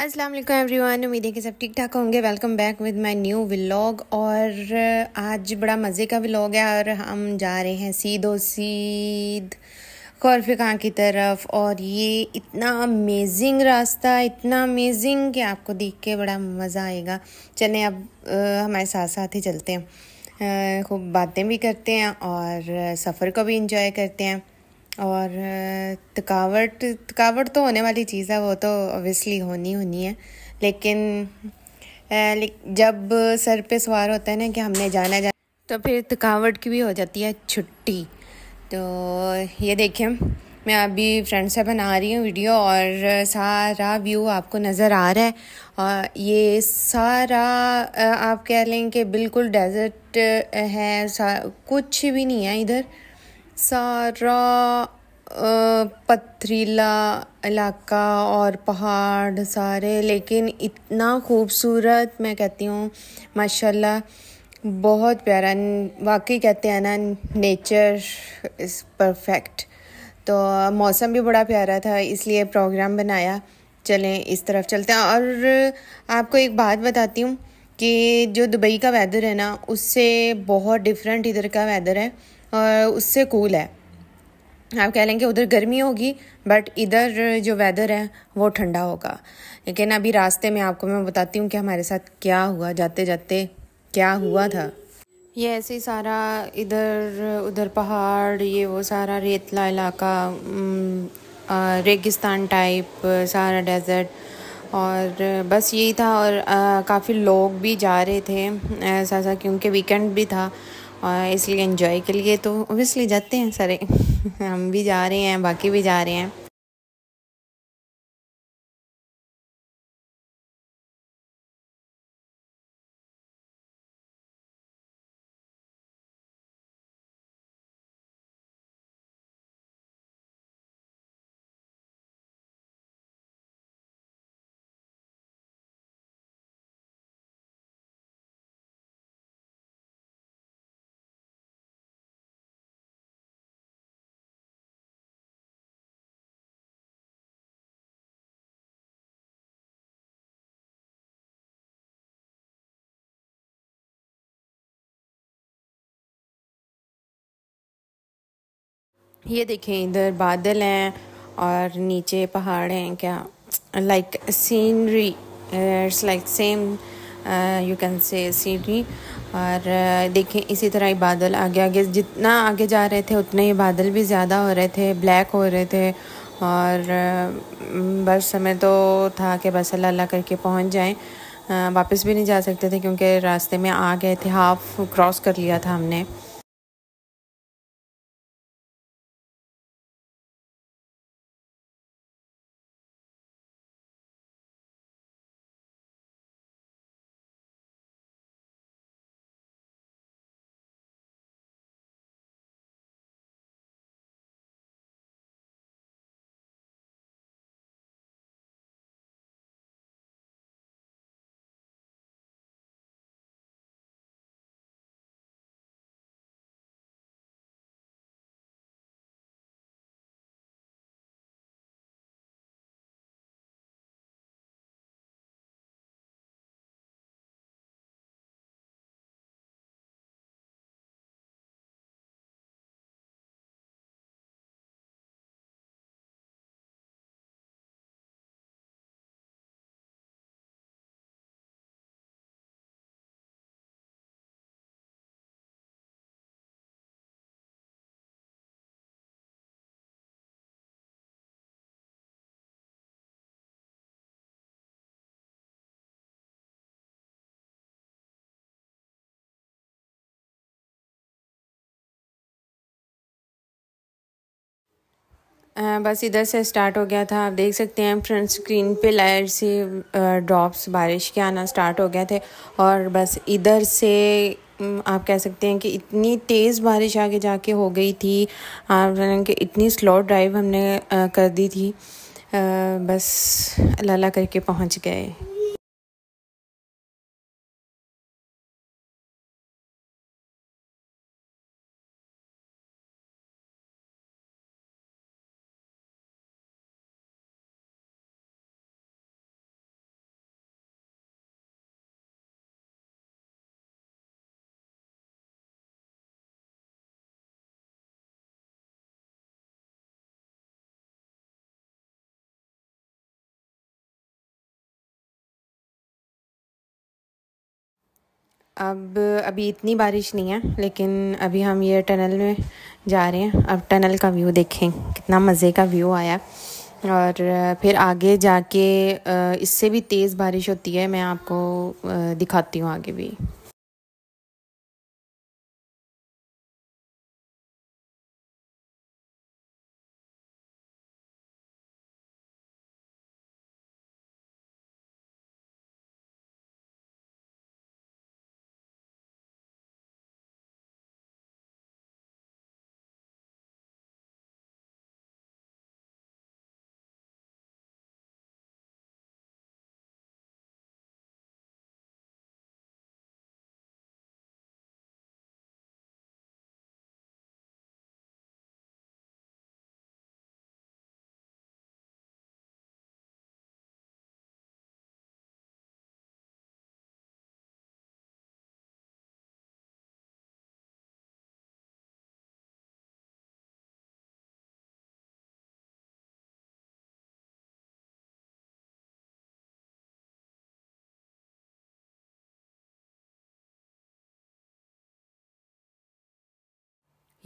Aslam everyone उम्मीद है कि सब ठीक ठाक होंगे welcome back with my new vlog और uh, आज बड़ा मज़े का व्लाग है और हम जा रहे हैं सीधो सीध खौरफे की तरफ और ये इतना अमेजिंग रास्ता इतना अमेजिंग कि आपको देख के बड़ा मज़ा आएगा चलें अब आ, uh, हमारे साथ साथ ही चलते हैं uh, खूब बातें भी करते हैं और सफ़र को भी इंजॉय करते हैं और थकावट थकावट तो होने वाली चीज़ है वो तो ओबियसली होनी होनी है लेकिन जब सर पे सवार होता है ना कि हमने जाना जाना तो फिर थकावट की भी हो जाती है छुट्टी तो ये देखिए मैं अभी फ्रेंड से बना रही हूँ वीडियो और सारा व्यू आपको नज़र आ रहा है और ये सारा आप कह लें कि बिल्कुल डेजर्ट है कुछ भी नहीं है इधर सारा पथरीला इलाका और पहाड़ सारे लेकिन इतना खूबसूरत मैं कहती हूँ माशाल्लाह बहुत प्यारा वाकई कहते हैं ना नेचर इज़ परफेक्ट तो मौसम भी बड़ा प्यारा था इसलिए प्रोग्राम बनाया चलें इस तरफ चलते हैं और आपको एक बात बताती हूँ कि जो दुबई का वेदर है ना उससे बहुत डिफरेंट इधर का वेदर है उससे कूल है आप कह लेंगे उधर गर्मी होगी बट इधर जो वेदर है वो ठंडा होगा लेकिन अभी रास्ते में आपको मैं बताती हूँ कि हमारे साथ क्या हुआ जाते जाते क्या हुआ था ये ऐसे ही सारा इधर उधर पहाड़ ये वो सारा रेतला इलाका रेगिस्तान टाइप सारा डेजर्ट और बस यही था और काफ़ी लोग भी जा रहे थे ऐसा ऐसा क्योंकि वीकेंड भी था और इसलिए इन्जॉय के लिए तो ओबियसली जाते हैं सारे हम भी जा रहे हैं बाकी भी जा रहे हैं ये देखें इधर बादल हैं और नीचे पहाड़ हैं क्या like scenery it's like same you can say scenery और uh, देखें इसी तरह ही बादल आगे आगे जितना आगे जा रहे थे उतने ही बादल भी ज़्यादा हो रहे थे ब्लैक हो रहे थे और uh, बस समय तो था कि बस अल्लाह अल्लाह करके पहुंच जाएं uh, वापस भी नहीं जा सकते थे क्योंकि रास्ते में आ गए थे हाफ क्रॉस कर लिया था हमने बस इधर से स्टार्ट हो गया था आप देख सकते हैं फ्रंट स्क्रीन पे लायर से ड्रॉप्स बारिश के आना स्टार्ट हो गए थे और बस इधर से आप कह सकते हैं कि इतनी तेज़ बारिश आगे जाके हो गई थी आप कि इतनी स्लो ड्राइव हमने कर दी थी बस अल्लाह करके पहुंच गए अब अभी इतनी बारिश नहीं है लेकिन अभी हम ये टनल में जा रहे हैं अब टनल का व्यू देखें कितना मज़े का व्यू आया और फिर आगे जाके इससे भी तेज़ बारिश होती है मैं आपको दिखाती हूँ आगे भी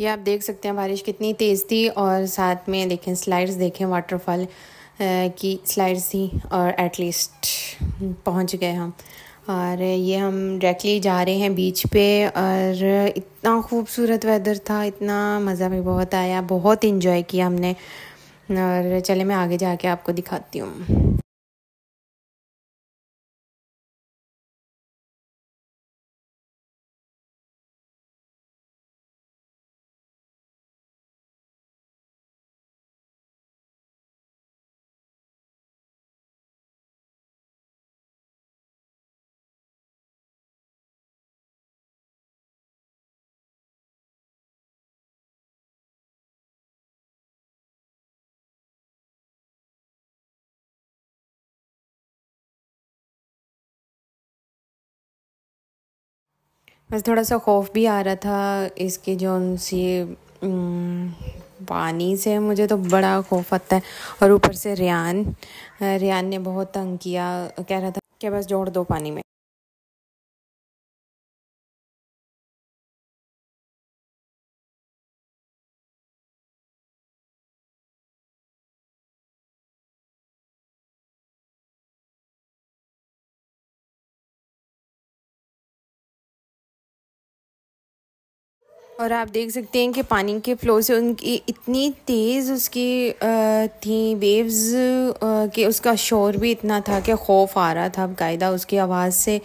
ये आप देख सकते हैं बारिश कितनी तेज़ थी और साथ में देखें स्लाइड्स देखें वाटरफॉल की स्लाइड्स थी और एटलीस्ट पहुंच गए हम और ये हम डायरेक्टली जा रहे हैं बीच पे और इतना खूबसूरत वेदर था इतना मज़ा भी बहुत आया बहुत इन्जॉय किया हमने और चले मैं आगे जाके आपको दिखाती हूँ बस थोड़ा सा खौफ भी आ रहा था इसके जो सी पानी से मुझे तो बड़ा खौफ आता है और ऊपर से रियान रियान ने बहुत तंग किया कह रहा था कि बस जोड़ दो पानी में और आप देख सकते हैं कि पानी के फ्लो से उनकी इतनी तेज़ उसकी थी वेव्स के उसका शोर भी इतना था कि खौफ आ रहा था कायदा उसकी आवाज़ से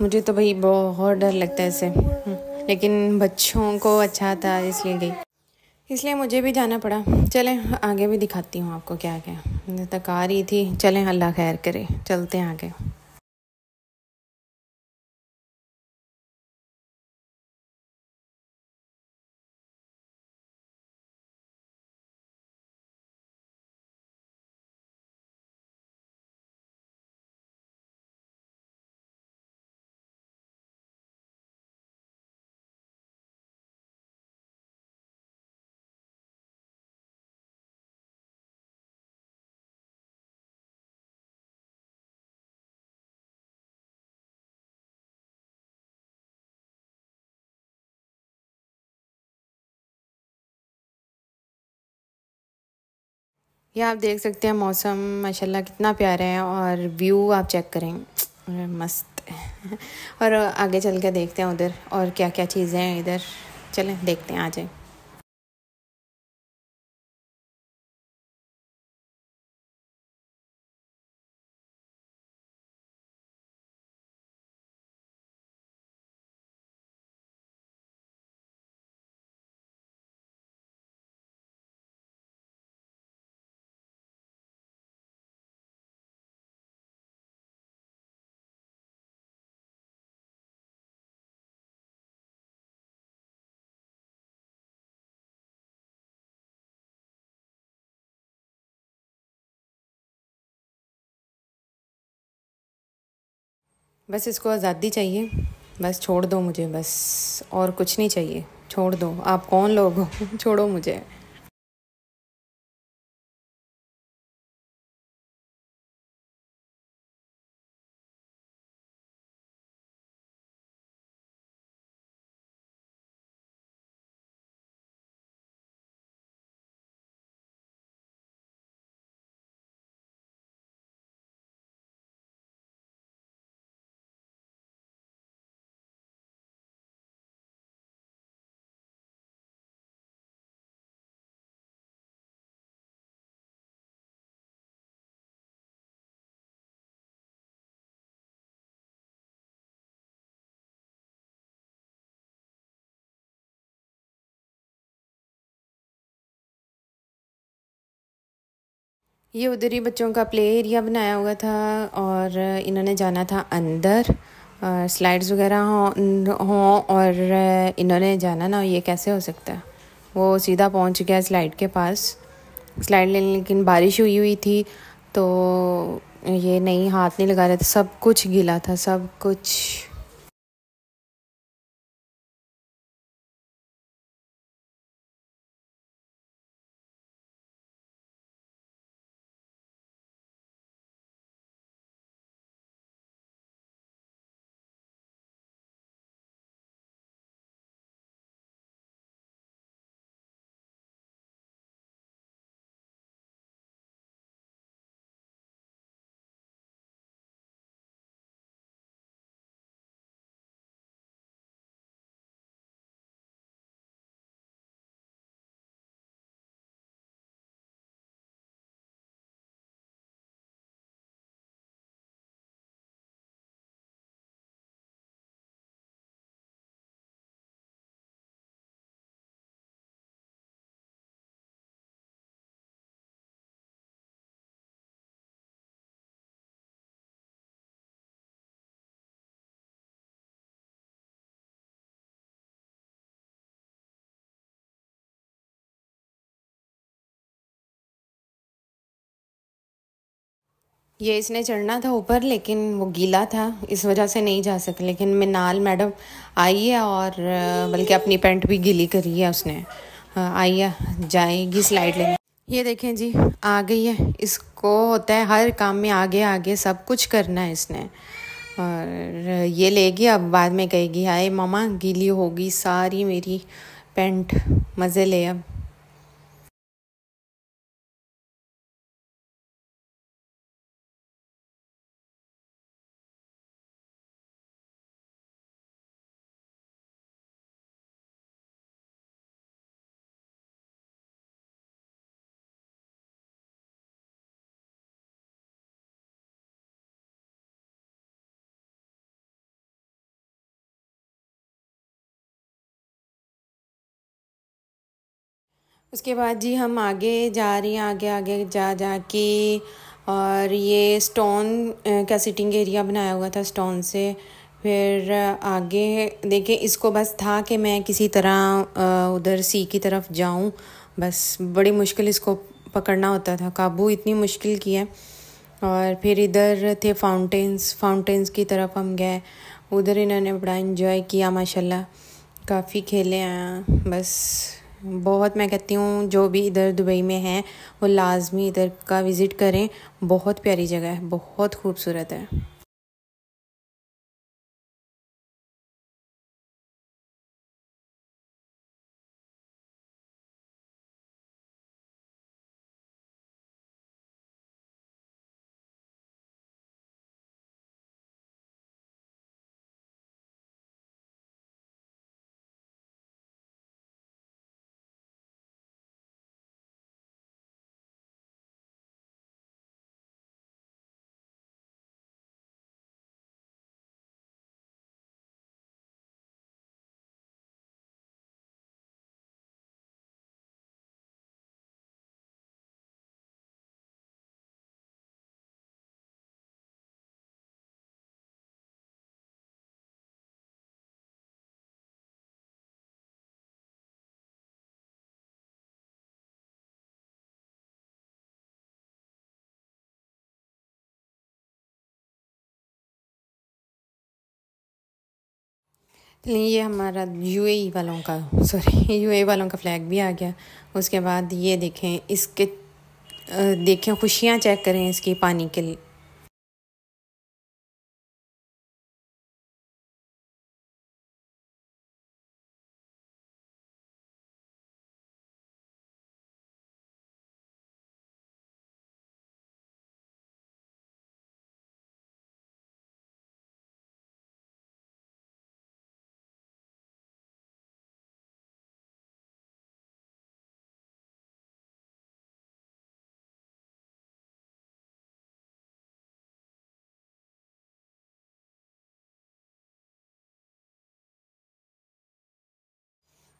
मुझे तो भाई बहुत डर लगता है इसे हम्म, लेकिन बच्चों को अच्छा था इसलिए गई इसलिए मुझे भी जाना पड़ा चलें आगे भी दिखाती हूँ आपको क्या क्या तक आ रही थी चलें अल्लाह खैर करे चलते हैं आगे यह आप देख सकते हैं मौसम माशाल्लाह कितना प्यारा है और व्यू आप चेक करें मस्त और आगे चल के देखते हैं उधर और क्या क्या चीज़ें हैं इधर चलें देखते हैं आ जाए बस इसको आज़ादी चाहिए बस छोड़ दो मुझे बस और कुछ नहीं चाहिए छोड़ दो आप कौन लोग हो छोड़ो मुझे ये उधर ही बच्चों का प्ले एरिया बनाया हुआ था और इन्होंने जाना था अंदर स्लाइड्स वगैरह हों हों और इन्होंने जाना ना ये कैसे हो सकता है वो सीधा पहुंच गया स्लाइड के पास स्लाइड लेने लेकिन बारिश हुई हुई थी तो ये नहीं हाथ नहीं लगा रहे थे सब कुछ गीला था सब कुछ ये इसने चढ़ना था ऊपर लेकिन वो गीला था इस वजह से नहीं जा सके लेकिन मिनाल मैडम आई है और बल्कि अपनी पेंट भी गीली करी है उसने आई है जाएगी स्लाइड लेने ये देखें जी आ गई है इसको होता है हर काम में आगे आगे सब कुछ करना है इसने और ये लेगी अब बाद में कहेगी हाय मामा गीली होगी सारी मेरी पेंट मज़े ले अब उसके बाद जी हम आगे जा रहे हैं आगे आगे जा जा के और ये स्टोन का सिटिंग एरिया बनाया हुआ था स्टोन से फिर आगे देखिए इसको बस था कि मैं किसी तरह उधर सी की तरफ जाऊं बस बड़ी मुश्किल इसको पकड़ना होता था काबू इतनी मुश्किल की है और फिर इधर थे फाउंटेंस फाउंटेंस की तरफ हम गए उधर इन्होंने बड़ा इन्जॉय किया माशाल्लाह काफ़ी खेले हैं बस बहुत मैं कहती हूँ जो भी इधर दुबई में हैं वो लाजमी इधर का विज़िट करें बहुत प्यारी जगह है बहुत खूबसूरत है ये हमारा यूएई e वालों का सॉरी यूएई e वालों का फ्लैग भी आ गया उसके बाद ये देखें इसके देखें खुशियाँ चेक करें इसकी पानी के लिए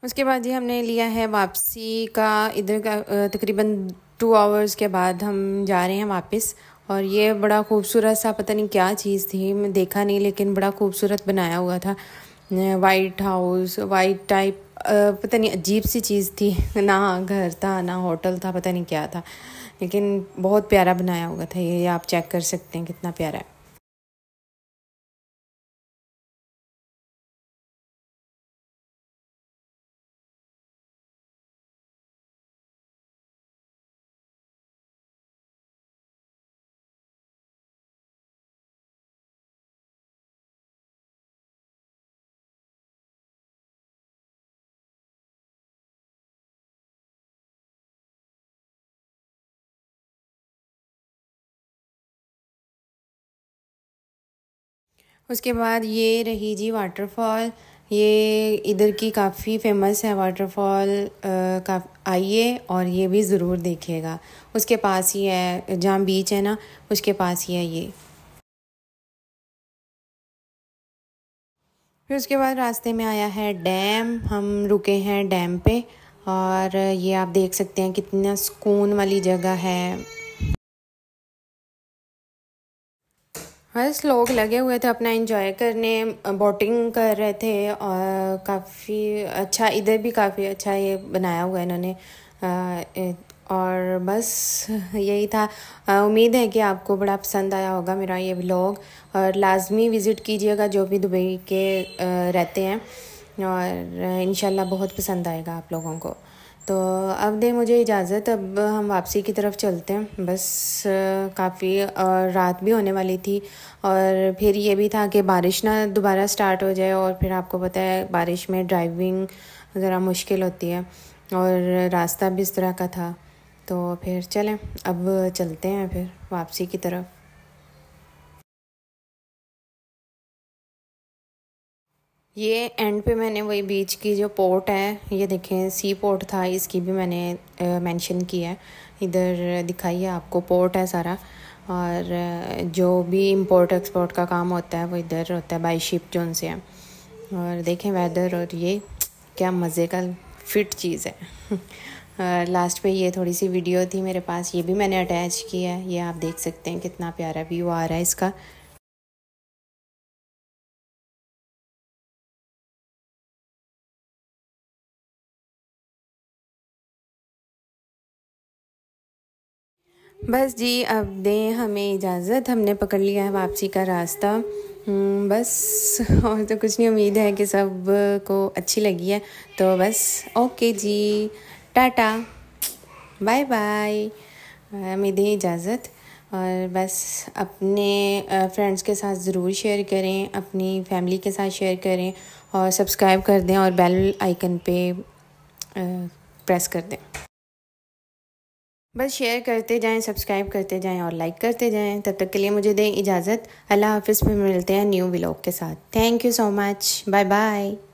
उसके बाद ये हमने लिया है वापसी का इधर का तकरीबन टू आवर्स के बाद हम जा रहे हैं वापस और ये बड़ा खूबसूरत सा पता नहीं क्या चीज़ थी मैं देखा नहीं लेकिन बड़ा खूबसूरत बनाया हुआ था वाइट हाउस वाइट टाइप पता नहीं अजीब सी चीज़ थी ना घर था ना होटल था पता नहीं क्या था लेकिन बहुत प्यारा बनाया हुआ था ये आप चेक कर सकते हैं कितना प्यारा है उसके बाद ये रही जी वाटरफॉल ये इधर की काफ़ी फेमस है वाटरफॉल का आइए और ये भी ज़रूर देखिएगा उसके पास ही है जहाँ बीच है ना उसके पास ही है ये फिर उसके बाद रास्ते में आया है डैम हम रुके हैं डैम पे और ये आप देख सकते हैं कितना सुकून वाली जगह है बस लोग लगे हुए थे अपना एंजॉय करने बोटिंग कर रहे थे और काफ़ी अच्छा इधर भी काफ़ी अच्छा ये बनाया हुआ है इन्होंने और बस यही था उम्मीद है कि आपको बड़ा पसंद आया होगा मेरा ये व्लॉग और लाजमी विज़िट कीजिएगा जो भी दुबई के रहते हैं और इन बहुत पसंद आएगा आप लोगों को तो अब दे मुझे इजाज़त अब हम वापसी की तरफ चलते हैं बस काफ़ी और रात भी होने वाली थी और फिर ये भी था कि बारिश ना दोबारा स्टार्ट हो जाए और फिर आपको पता है बारिश में ड्राइविंग ज़रा मुश्किल होती है और रास्ता भी इस तरह का था तो फिर चलें अब चलते हैं फिर वापसी की तरफ ये एंड पे मैंने वही बीच की जो पोर्ट है ये देखें सी पोर्ट था इसकी भी मैंने मेंशन किया है इधर दिखाई है आपको पोर्ट है सारा और जो भी इंपोर्ट एक्सपोर्ट का काम होता है वो इधर होता है बाई शिप जोन से है और देखें वेदर और ये क्या मज़े का फिट चीज़ है लास्ट पे ये थोड़ी सी वीडियो थी मेरे पास ये भी मैंने अटैच की है ये आप देख सकते हैं कितना प्यारा व्यू आ रहा है इसका बस जी अब दें हमें इजाज़त हमने पकड़ लिया है वापसी का रास्ता हम्म, बस और तो कुछ नहीं उम्मीद है कि सब को अच्छी लगी है तो बस ओके जी टाटा बाय बाय हमें दें इजाज़त और बस अपने फ्रेंड्स के साथ ज़रूर शेयर करें अपनी फैमिली के साथ शेयर करें और सब्सक्राइब कर दें और बेल आइकन पे प्रेस कर दें बस शेयर करते जाएं सब्सक्राइब करते जाएं और लाइक करते जाएं तब तक के लिए मुझे दें इजाज़त अल्लाह हाफिज़ में मिलते हैं न्यू ब्लॉग के साथ thank you so much bye bye